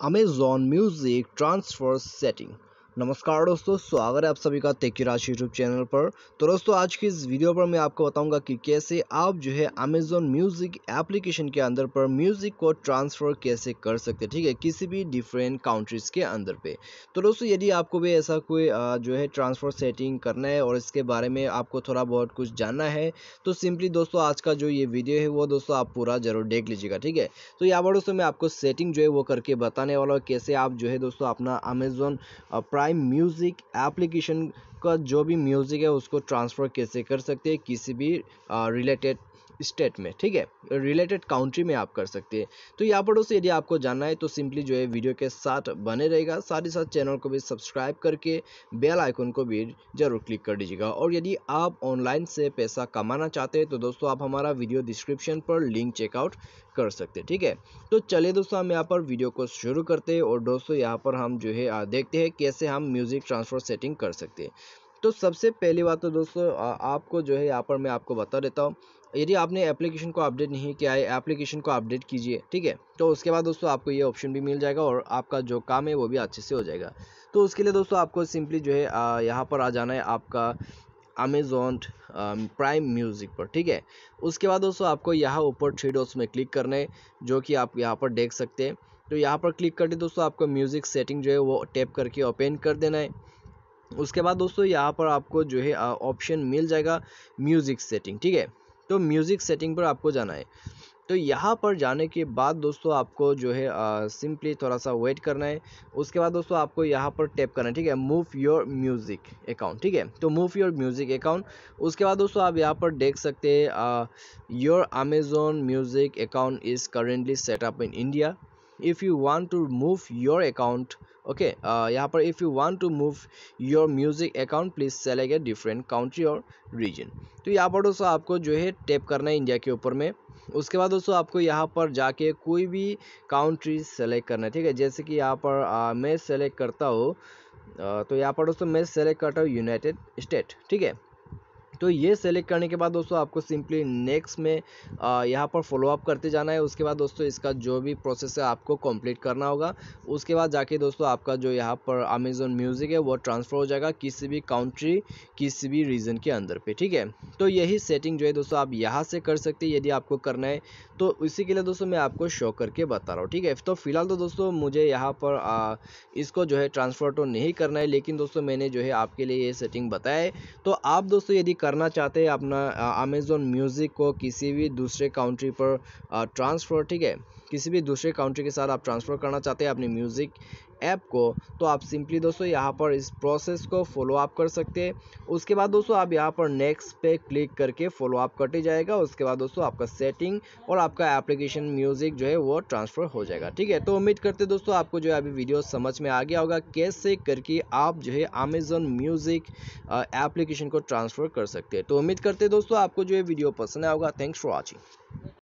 Amazon Music Transfer Setting. नमस्कार दोस्तों स्वागत है आप सभी का तेकी राशि यूट्यूब चैनल पर तो दोस्तों आज की इस वीडियो पर मैं आपको बताऊंगा कि कैसे आप जो है अमेजोन म्यूज़िक एप्लीकेशन के अंदर पर म्यूज़िक को ट्रांसफ़र कैसे कर सकते हैं ठीक है किसी भी डिफरेंट कंट्रीज़ के अंदर पे तो दोस्तों यदि आपको भी ऐसा कोई जो है ट्रांसफ़र सेटिंग करना है और इसके बारे में आपको थोड़ा बहुत कुछ जानना है तो सिंपली दोस्तों आज का जो ये वीडियो है वो दोस्तों आप पूरा ज़रूर देख लीजिएगा ठीक है तो यहाँ पर दोस्तों मैं आपको सेटिंग जो है वो करके बताने वाला हूँ कैसे आप जो है दोस्तों अपना Amazon prime prime music application का जो भी म्यूज़िक है उसको ट्रांसफ़र कैसे कर सकते हैं किसी भी रिलेटेड स्टेट में ठीक है रिलेटेड काउंट्री में आप कर सकते हैं तो यहाँ पर दोस्तों यदि आपको जानना है तो सिंपली जो है वीडियो के साथ बने रहेगा साथ ही साथ चैनल को भी सब्सक्राइब करके बेल आइकन को भी जरूर क्लिक कर दीजिएगा और यदि आप ऑनलाइन से पैसा कमाना चाहते हैं तो दोस्तों आप हमारा वीडियो डिस्क्रिप्शन पर लिंक चेकआउट कर सकते हैं ठीक है तो चलिए दोस्तों हम यहाँ पर वीडियो को शुरू करते हैं और दोस्तों यहाँ पर हम जो है देखते हैं कैसे हम म्यूज़िक ट्रांसफ़र सेटिंग कर सकते हैं तो सबसे पहली बात तो दोस्तों आपको जो है यहाँ पर मैं आपको बता देता हूँ यदि आपने एप्लीकेशन को अपडेट नहीं किया है एप्लीकेशन को अपडेट कीजिए ठीक है तो उसके बाद दोस्तों आपको ये ऑप्शन भी मिल जाएगा और आपका जो काम है वो भी अच्छे से हो जाएगा तो उसके लिए दोस्तों आपको सिंपली जो है यहाँ पर आ जाना है आपका अमेजोन प्राइम म्यूज़िक पर ठीक है उसके बाद दोस्तों आपको यहाँ ऊपर थ्री डॉट्स में क्लिक करना है जो कि आप यहाँ पर देख सकते हैं तो यहाँ पर क्लिक करके दोस्तों आपको म्यूज़िक सेटिंग जो है वो टैप करके ओपन कर देना है उसके बाद दोस्तों यहाँ पर आपको जो है ऑप्शन मिल जाएगा म्यूज़िक सेटिंग ठीक है तो म्यूज़िक सेटिंग पर आपको जाना है तो यहाँ पर जाने के बाद दोस्तों आपको जो है सिंपली थोड़ा सा वेट करना है उसके बाद दोस्तों आपको यहाँ पर टैप करना है ठीक है मूव योर म्यूज़िक अकाउंट ठीक है तो मूव योर म्यूज़िक अकाउंट उसके बाद दोस्तों आप यहाँ पर देख सकते हैं your Amazon music account is currently setup in India if you want to move your account okay यहाँ पर if you want to move your music account please select a different country और रीजन तो यहाँ पर दोस्तों आपको जो है टैप करना है इंडिया के ऊपर में उसके बाद दोस्तों आपको यहाँ पर जाके कोई भी काउंट्री सेलेक्ट करना है ठीक है जैसे कि यहाँ पर आ, मैं सेलेक्ट करता हूँ तो यहाँ पर दोस्तों मैं सेलेक्ट करता हूँ यूनाइटेड स्टेट ठीक है तो ये सेलेक्ट करने के बाद दोस्तों आपको सिंपली नेक्स्ट में यहाँ पर फॉलोअप करते जाना है उसके बाद दोस्तों इसका जो भी प्रोसेस है आपको कंप्लीट करना होगा उसके बाद जाके दोस्तों आपका जो यहाँ पर अमेजोन म्यूज़िक है वो ट्रांसफ़र हो जाएगा किसी भी काउंट्री किसी भी रीजन के अंदर पे ठीक है तो यही सेटिंग जो है दोस्तों आप यहाँ से कर सकते हैं यदि आपको करना है तो इसी के लिए दोस्तों मैं आपको शो करके बता रहा हूँ ठीक है तो फिलहाल तो दोस्तों मुझे यहाँ पर इसको जो है ट्रांसफ़र तो नहीं करना है लेकिन दोस्तों मैंने जो है आपके लिए ये सेटिंग बताया है तो आप दोस्तों यदि करना चाहते हैं अपना अमेज़ोन म्यूज़िक को किसी भी दूसरे कंट्री पर ट्रांसफ़र ठीक है किसी भी दूसरे कंट्री के साथ आप ट्रांसफ़र करना चाहते हैं अपनी म्यूज़िक ऐप को तो आप सिंपली दोस्तों यहाँ पर इस प्रोसेस को फॉलो अप कर सकते हैं उसके बाद दोस्तों आप यहाँ पर नेक्स्ट पे क्लिक करके फॉलो अप कटे जाएगा उसके बाद दोस्तों आपका सेटिंग और आपका एप्लीकेशन म्यूज़िक जो है वो ट्रांसफ़र हो जाएगा ठीक है तो उम्मीद करते दोस्तों आपको जो है अभी वीडियो समझ में आ गया होगा कैसे करके आप जो है अमेजोन म्यूज़िक एप्लीकेशन को ट्रांसफ़र कर सकते हैं तो उम्मीद करते दोस्तों आपको जो है वीडियो पसंद आएगा होगा थैंक्स फॉर वॉचिंग